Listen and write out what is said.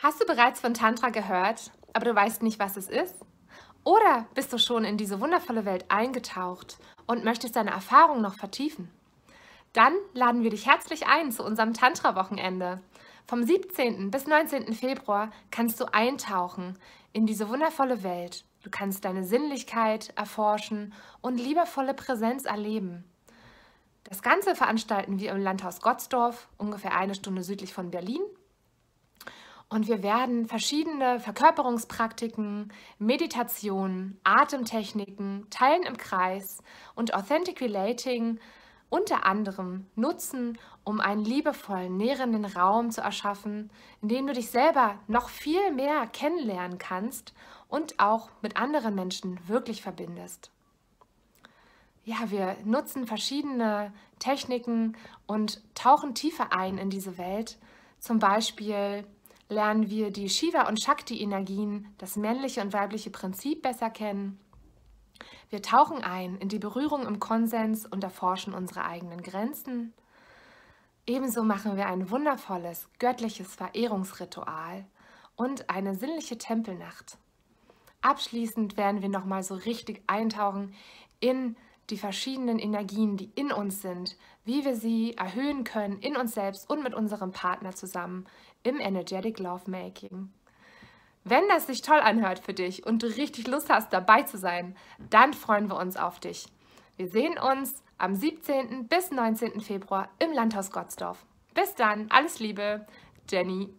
Hast du bereits von Tantra gehört, aber du weißt nicht, was es ist? Oder bist du schon in diese wundervolle Welt eingetaucht und möchtest deine Erfahrung noch vertiefen? Dann laden wir dich herzlich ein zu unserem Tantra-Wochenende. Vom 17. bis 19. Februar kannst du eintauchen in diese wundervolle Welt. Du kannst deine Sinnlichkeit erforschen und liebevolle Präsenz erleben. Das Ganze veranstalten wir im Landhaus Gottsdorf, ungefähr eine Stunde südlich von Berlin. Und wir werden verschiedene Verkörperungspraktiken, Meditationen, Atemtechniken, Teilen im Kreis und Authentic Relating unter anderem nutzen, um einen liebevollen, nährenden Raum zu erschaffen, in dem du dich selber noch viel mehr kennenlernen kannst und auch mit anderen Menschen wirklich verbindest. Ja, wir nutzen verschiedene Techniken und tauchen tiefer ein in diese Welt, zum Beispiel lernen wir die Shiva- und Shakti-Energien, das männliche und weibliche Prinzip besser kennen. Wir tauchen ein in die Berührung im Konsens und erforschen unsere eigenen Grenzen. Ebenso machen wir ein wundervolles, göttliches Verehrungsritual und eine sinnliche Tempelnacht. Abschließend werden wir nochmal so richtig eintauchen in die die verschiedenen Energien, die in uns sind, wie wir sie erhöhen können in uns selbst und mit unserem Partner zusammen im Energetic Lovemaking. Wenn das sich toll anhört für dich und du richtig Lust hast, dabei zu sein, dann freuen wir uns auf dich. Wir sehen uns am 17. bis 19. Februar im Landhaus Gottsdorf. Bis dann, alles Liebe, Jenny